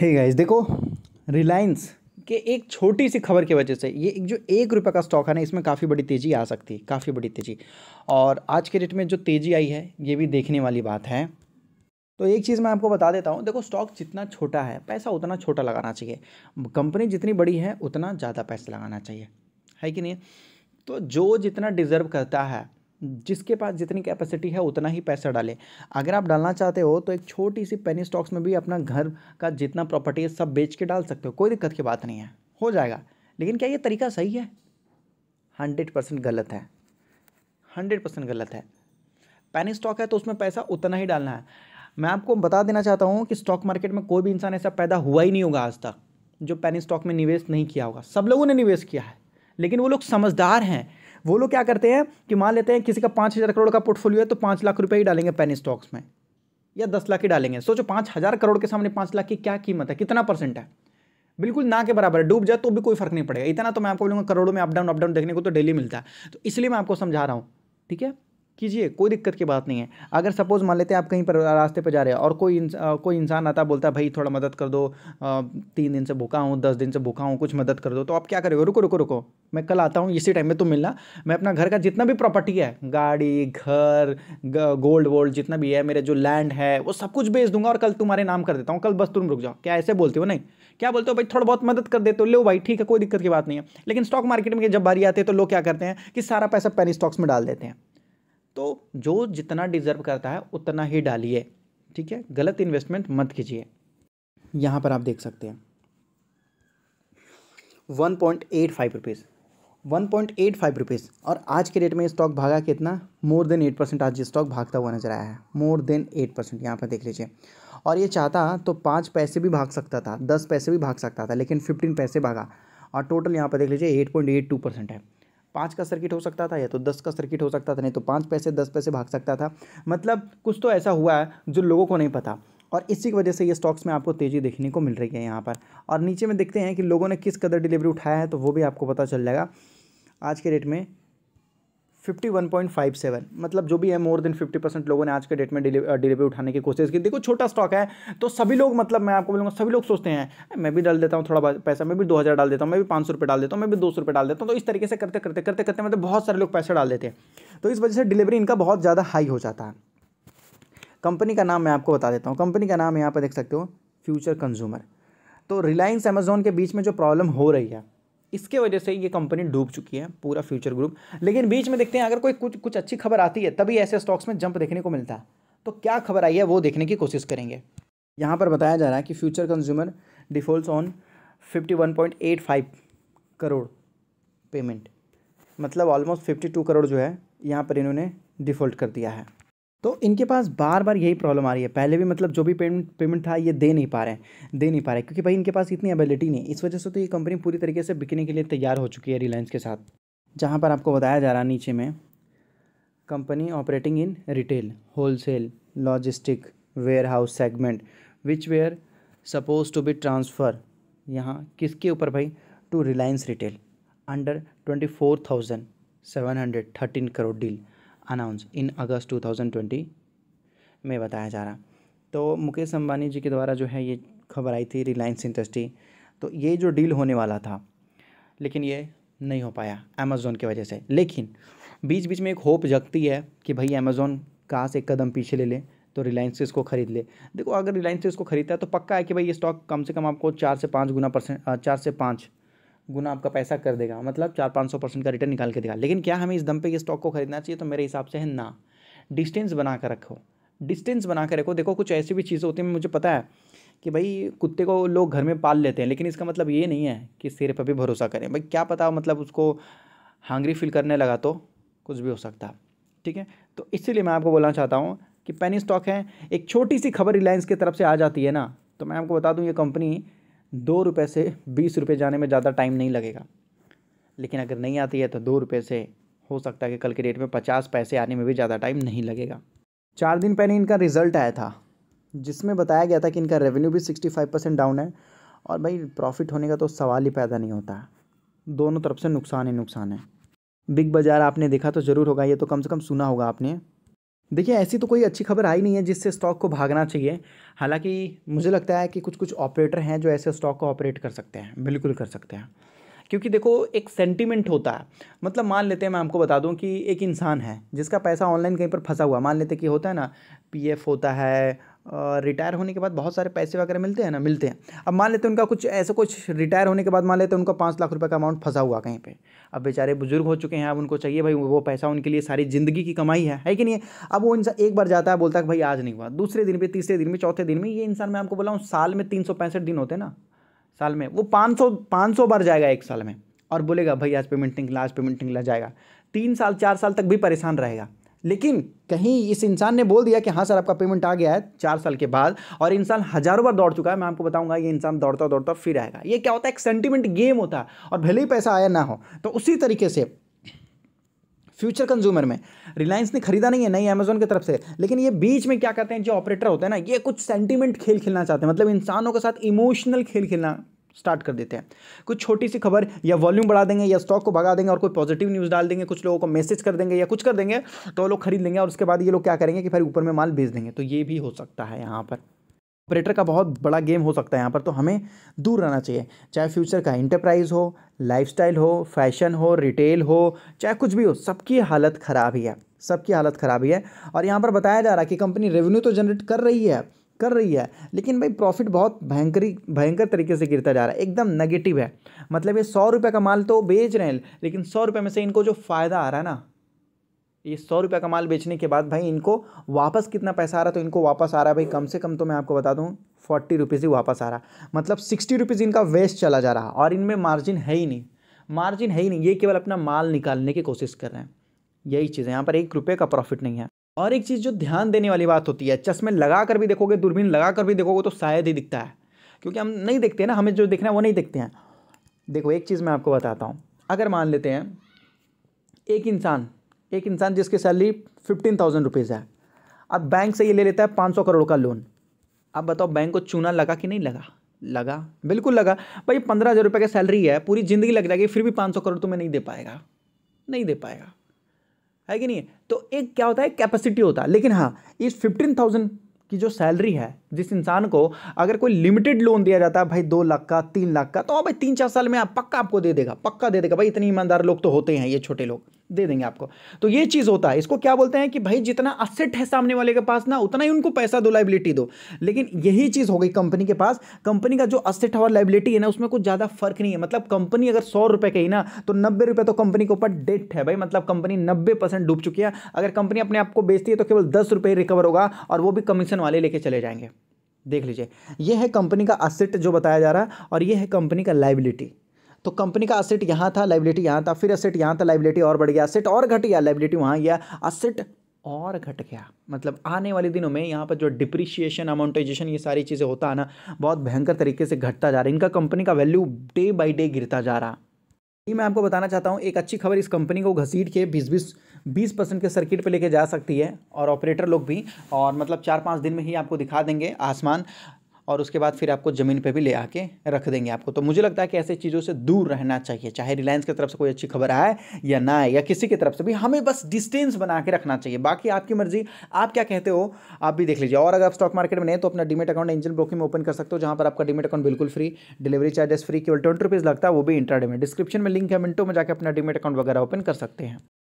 हे hey guys देखो रिलायंस के एक छोटी सी खबर की वजह से ये जो एक रुपये का स्टॉक है ना इसमें काफ़ी बड़ी तेज़ी आ सकती है काफ़ी बड़ी तेज़ी और आज के डेट में जो तेज़ी आई है ये भी देखने वाली बात है तो एक चीज़ मैं आपको बता देता हूँ देखो स्टॉक जितना छोटा है पैसा उतना छोटा लगाना चाहिए कंपनी जितनी बड़ी है उतना ज़्यादा पैसा लगाना चाहिए है कि नहीं तो जो जितना डिज़र्व करता है जिसके पास जितनी कैपेसिटी है उतना ही पैसा डालें अगर आप डालना चाहते हो तो एक छोटी सी पेनी स्टॉक्स में भी अपना घर का जितना प्रॉपर्टी है सब बेच के डाल सकते हो कोई दिक्कत की बात नहीं है हो जाएगा लेकिन क्या ये तरीका सही है हंड्रेड परसेंट गलत है हंड्रेड परसेंट गलत है पैनी स्टॉक है तो उसमें पैसा उतना ही डालना है मैं आपको बता देना चाहता हूँ कि स्टॉक मार्केट में कोई भी इंसान ऐसा पैदा हुआ ही नहीं होगा आज तक जो पैनी स्टॉक में निवेश नहीं किया होगा सब लोगों ने निवेश किया है लेकिन वो लोग समझदार हैं वो लोग क्या करते हैं कि मान लेते हैं किसी का पाँच हज़ार करोड़ का पोर्टफोलियो है तो पाँच लाख रुपये ही डालेंगे पेन स्टॉक्स में या दस लाख ही डालेंगे सोचो पाँच हज़ार करोड़ के सामने पाँच लाख की क्या कीमत है कितना परसेंट है बिल्कुल ना के बराबर है डूब जाए तो भी कोई फर्क नहीं पड़ेगा इतना तो मैं आपको बोलूँगा करोड़ों में अप डाउन अप डाउन देखने को तो डेली मिलता है तो इसलिए मैं आपको समझा रहा हूँ ठीक है कीजिए कोई दिक्कत की बात नहीं है अगर सपोज़ मान लेते हैं आप कहीं पर रास्ते पर जा रहे हैं और कोई इन, आ, कोई इंसान आता बोलता है भाई थोड़ा मदद कर दो आ, तीन दिन से भूखा हूँ दस दिन से भूखा हूँ कुछ मदद कर दो तो आप क्या करोगे रुको रुको रुको मैं कल आता हूँ इसी टाइम में तुम मिलना मैं अपना घर का जितना भी प्रॉपर्टी है गाड़ी घर गोल्ड वोल्ड जितना भी है मेरे जो लैंड है वो सब कुछ बेच दूंगा और कल तुम्हारे नाम कर देता हूँ कल बस तुम रुक जाओ क्या ऐसे बोलते हो नहीं क्या बोलते हो भाई थोड़ा बहुत मदद कर देते हो लो भाई ठीक है कोई दिक्कत की बात नहीं है लेकिन स्टॉक मार्केट में जब बारी आती है तो लोग क्या करते हैं कि सारा पैसा पेनी स्टॉक्स में डाल देते हैं तो जो जितना डिज़र्व करता है उतना ही डालिए ठीक है गलत इन्वेस्टमेंट मत कीजिए यहाँ पर आप देख सकते हैं one point eight five rupees one point eight five rupees और आज के डेट में स्टॉक भागा कितना मोर देन एट परसेंट आज स्टॉक भागता हुआ नजर आया है मोर देन एट परसेंट यहाँ पर देख लीजिए और ये चाहता तो पाँच पैसे भी भाग सकता था दस पैसे भी भाग सकता था लेकिन फिफ्टीन पैसे भागा और टोटल यहाँ पर देख लीजिए eight point eight two percent है पाँच का सर्किट हो सकता था या तो दस का सर्किट हो सकता था नहीं तो पाँच पैसे दस पैसे भाग सकता था मतलब कुछ तो ऐसा हुआ है जो लोगों को नहीं पता और इसी की वजह से ये स्टॉक्स में आपको तेज़ी देखने को मिल रही है यहाँ पर और नीचे में देखते हैं कि लोगों ने किस कदर डिलीवरी उठाया है तो वो भी आपको पता चल जाएगा आज के डेट में 51.57 मतलब जो भी है मोर देन 50 परसेंट लोगों ने आज के डेट में डिलीवरी उठाने की कोशिश की देखो छोटा स्टॉक है तो सभी लोग मतलब मैं आपको बोलूँगा सभी लोग सोचते हैं मैं भी डाल देता हूँ थोड़ा पैसा मैं भी दो हज़ार डाल देता हूँ मैं भी पाँच सौ रुपये डाल देता हूँ मैं भी दो सौ रुपये डाल देता हूँ तो इस तरीके से करते करते करते करते मतलब बहुत सारे लोग पैसे डाल देते हैं तो इस वजह से डिलीवरी इनका बहुत ज़्यादा हाई हो जाता है कंपनी का नाम मैं आपको बता देता हूँ कंपनी का नाम यहाँ पर देख सकते हो फ्यूचर कंज्यूमर तो रिलायंस अमेजोन के बीच में जो प्रॉब्लम हो रही है इसके वजह से ये कंपनी डूब चुकी है पूरा फ्यूचर ग्रुप लेकिन बीच में देखते हैं अगर कोई कुछ कुछ अच्छी खबर आती है तभी ऐसे स्टॉक्स में जंप देखने को मिलता है तो क्या खबर आई है वो देखने की कोशिश करेंगे यहाँ पर बताया जा रहा है कि future consumer default on fifty one point eight five crore payment मतलब ऑलमोस्ट फिफ्टी टू करोड़ जो है यहाँ पर इन्होंने डिफ़ॉल्ट कर दिया है तो इनके पास बार बार यही प्रॉब्लम आ रही है पहले भी मतलब जो भी पेमेंट पेमेंट था ये दे नहीं पा रहे हैं दे नहीं पा रहे क्योंकि भाई इनके पास इतनी एबिलिटी नहीं इस वजह से तो ये कंपनी पूरी तरीके से बिकने के लिए तैयार हो चुकी है रिलायंस के साथ जहाँ पर आपको बताया जा रहा है नीचे में company operating in retail wholesale logistic warehouse segment which were suppose to be transfer यहाँ किसके ऊपर भाई to Reliance retail under twenty four thousand seven hundred thirteen crore deal announce in August 2020 में बताया जा रहा तो मुकेश अंबानी जी के द्वारा जो है ये खबर आई थी रिलायंस इंडस्ट्री तो ये जो डील होने वाला था लेकिन ये नहीं हो पाया अमेज़ोन की वजह से लेकिन बीच बीच में एक होप जगती है कि भाई अमेज़ोन कहाँ से एक कदम पीछे ले ले तो रिलायंस इसको खरीद ले देखो अगर रिलायंस इसको खरीदता है तो पक्का है कि भाई ये स्टॉक कम से कम आपको चार से पाँच गुना परसेंट चार से पाँच गुना आपका पैसा कर देगा मतलब चार पाँच सौ परसेंट का रिटर्न निकाल के देगा लेकिन क्या हमें इस दम पे ये स्टॉक को खरीदना चाहिए तो मेरे हिसाब से है ना डिस्टेंस बना कर रखो डिस्टेंस बना कर रखो देखो कुछ ऐसी भी चीज़ें होती हैं मुझे पता है कि भाई कुत्ते को लोग घर में पाल लेते हैं लेकिन इसका मतलब ये नहीं है कि सिर पर भी भरोसा करें भाई क्या पता मतलब उसको हांगरी फील करने लगा तो कुछ भी हो सकता ठीक है तो इसीलिए मैं आपको बोलना चाहता हूँ कि पेनी स्टॉक है एक छोटी सी खबर रिलायंस की तरफ से आ जाती है ना तो मैं आपको बता दूँ ये कंपनी दो रुपये से बीस रुपये जाने में ज़्यादा टाइम नहीं लगेगा लेकिन अगर नहीं आती है तो दो रुपये से हो सकता है कि कल के डेट में पचास पैसे आने में भी ज़्यादा टाइम नहीं लगेगा चार दिन पहले इनका रिज़ल्ट आया था जिसमें बताया गया था कि इनका रेवेन्यू भी सिक्सटी फाइव परसेंट डाउन है और भाई प्रॉफिट होने का तो सवाल ही पैदा नहीं होता है दोनों तरफ से नुकसान ही नुकसान है बिग बाज़ार आपने देखा तो ज़रूर होगा ये तो कम से कम सुना होगा आपने देखिए ऐसी तो कोई अच्छी खबर आई नहीं है जिससे स्टॉक को भागना चाहिए हालांकि मुझे लगता है कि कुछ कुछ ऑपरेटर हैं जो ऐसे स्टॉक को ऑपरेट कर सकते हैं बिल्कुल कर सकते हैं क्योंकि देखो एक सेंटिमेंट होता है मतलब मान लेते हैं मैं आपको बता दूं कि एक इंसान है जिसका पैसा ऑनलाइन कहीं पर फंसा हुआ मान लेते कि होता है ना पीएफ होता है रिटायर होने के बाद बहुत सारे पैसे वगैरह मिलते हैं ना मिलते हैं अब मान लेते हैं उनका कुछ ऐसा कुछ रिटायर होने के बाद मान लेते हैं उनका पाँच लाख रुपये का अमाउंट फंसा हुआ कहीं पे अब बेचारे बुजुर्ग हो चुके हैं अब उनको चाहिए भाई वो पैसा उनके लिए सारी ज़िंदगी की कमाई है है कि नहीं अब वो इंसान एक बार जाता है बोलता है भाई आज नहीं हुआ दूसरे दिन पर तीसरे दिन में चौथे दिन में ये इंसान मैं आपको बोला हूँ साल में तीन दिन होते ना साल में वो पाँच सौ बार जाएगा एक साल में और बोलेगा भाई आज पेमेंट निकला आज पेमेंट निकला जाएगा तीन साल चार साल तक भी परेशान रहेगा लेकिन कहीं इस इंसान ने बोल दिया कि हाँ सर आपका पेमेंट आ गया है चार साल के बाद और इंसान हज़ारों बार दौड़ चुका है मैं आपको बताऊंगा ये इंसान दौड़ता दौड़ता फिर आएगा ये क्या होता है एक सेंटिमेंट गेम होता है और भले ही पैसा आया ना हो तो उसी तरीके से फ्यूचर कंज्यूमर में रिलायंस ने खरीदा नहीं है नहीं अमेजोन की तरफ से लेकिन ये बीच में क्या करते हैं जो ऑपरेटर होते हैं ना ये कुछ सेंटिमेंट खेल खेलना चाहते हैं मतलब इंसानों के साथ इमोशनल खेल खेलना स्टार्ट कर देते हैं कुछ छोटी सी खबर या वॉल्यूम बढ़ा देंगे या स्टॉक को भगा देंगे और कोई पॉजिटिव न्यूज़ डाल देंगे कुछ लोगों को मैसेज कर देंगे या कुछ कर देंगे तो लोग खरीद लेंगे और उसके बाद ये लोग क्या करेंगे कि फिर ऊपर में माल बेच देंगे तो ये भी हो सकता है यहाँ पर ऑपरेटर का बहुत बड़ा गेम हो सकता है यहाँ पर तो हमें दूर रहना चाहिए चाहे फ्यूचर का इंटरप्राइज हो लाइफस्टाइल हो फैशन हो रिटेल हो चाहे कुछ भी हो सबकी हालत ख़राब ही है सबकी हालत ख़राब ही है और यहाँ पर बताया जा रहा है कि कंपनी रेवेन्यू तो जनरेट कर रही है कर रही है लेकिन भाई प्रॉफिट बहुत भयंकरी भयंकर तरीके से गिरता जा रहा है एकदम नेगेटिव है मतलब ये सौ रुपये का माल तो बेच रहे हैं लेकिन सौ रुपये में से इनको जो फ़ायदा आ रहा है ना ये सौ रुपये का माल बेचने के बाद भाई इनको वापस कितना पैसा आ रहा है तो इनको वापस आ रहा है भाई कम से कम तो मैं आपको बता दूँ फोर्टी रुपीज़ ही वापस आ रहा मतलब सिक्सटी रुपीज़ इनका वेस्ट चला जा रहा और इनमें मार्जिन है ही नहीं मार्जिन है ही नहीं ये केवल अपना माल निकालने की कोशिश कर रहे हैं यही चीज़ है यहाँ पर एक रुपये का प्रॉफिट नहीं है और एक चीज़ जो ध्यान देने वाली बात होती है चश्मे लगा कर भी देखोगे दूरबीन लगा कर भी देखोगे तो शायद ही दिखता है क्योंकि हम नहीं देखते हैं ना हमें जो दिखना है वो नहीं देखते हैं देखो एक चीज़ मैं आपको बताता हूँ अगर मान लेते हैं एक इंसान एक इंसान जिसकी सैलरी फिफ्टीन थाउजेंड रुपीज़ है अब बैंक से ये ले लेता है पाँच सौ करोड़ का लोन अब बताओ बैंक को चूना लगा कि नहीं लगा लगा बिल्कुल लगा भाई पंद्रह हज़ार रुपये की सैलरी है पूरी ज़िंदगी लग जाएगी फिर भी पाँच सौ करोड़ तुम्हें नहीं दे पाएगा नहीं दे पाएगा है कि नहीं तो एक क्या होता है कैपेसिटी होता है लेकिन हाँ इस फिफ्टीन थाउजेंड की जो सैलरी है जिस इंसान को अगर कोई लिमिटेड लोन दिया जाता है भाई दो लाख का तीन लाख का तो हाँ भाई तीन चार साल में आप पक्का आपको दे देगा पक्का दे देगा भाई इतने ईमानदार लोग तो होते हैं ये छोटे लोग दे देंगे आपको तो ये चीज़ होता है इसको क्या बोलते हैं कि भाई जितना असेट है सामने वाले के पास ना उतना ही उनको पैसा दो लाइबिलिटी दो लेकिन यही चीज़ हो गई कंपनी के पास कंपनी का जो असेट और लाइबिलिटी है ना उसमें कुछ ज़्यादा फर्क नहीं है मतलब कंपनी अगर सौ रुपए की ना तो नब्बे रुपए तो कंपनी के ऊपर डेट है भाई मतलब कंपनी नब्बे परसेंट डूब चुकी है अगर कंपनी अपने आप को बेचती है तो केवल दस रुपये रिकवर होगा और वो भी कमीशन वाले लेके चले जाएंगे देख लीजिए यह है कंपनी का असेट जो बताया जा रहा है और यह है कंपनी का लाइबिलिटी तो कंपनी का असेट यहाँ था लाइबिलिटी यहाँ था फिर असेट यहाँ था लाइबिलिटी और बढ़ गया असेट और घट गया लाइबिलिटी वहाँ गया असेट और घट गया मतलब आने वाले दिनों में यहाँ पर जो डिप्रिशिएशन अमाउंटाइजेशन ये सारी चीज़ें होता है ना बहुत भयंकर तरीके से घटता जा रहा है इनका कंपनी का वैल्यू डे बाई डे गिरता जा रहा ये मैं आपको बताना चाहता हूँ एक अच्छी खबर इस कंपनी को घसीट के बीस बीस बीस परसेंट के सर्किट पे लेके जा सकती है और ऑपरेटर लोग भी और मतलब चार पाँच दिन में ही आपको दिखा देंगे आसमान और उसके बाद फिर आपको ज़मीन पे भी ले आके रख देंगे आपको तो मुझे लगता है कि ऐसी चीज़ों से दूर रहना चाहिए चाहे रिलायंस की तरफ से कोई अच्छी खबर आए या ना आए या किसी की तरफ से भी हमें बस डिस्टेंस बना के रखना चाहिए बाकी आपकी मर्जी आप क्या कहते हो आप भी देख लीजिए और अगर आप स्टॉक मार्केट में नहीं तो अपना डिमेट अकाउंट इंजन ब्रोकिंग में ओपन कर सकते हो जहाँ पर आपका डिमेट अकाउंट बिल्कुल फ्री डिलीवरी चार्जेस फ्री केवल ट्वेंटी रुपीज़ लगता है वो भी इंटरडे में डिस्क्रिप्शन में लिंक है मिनटों में जाकर अपना डिमेट अकाउंट वगैरह ओपन कर सकते हैं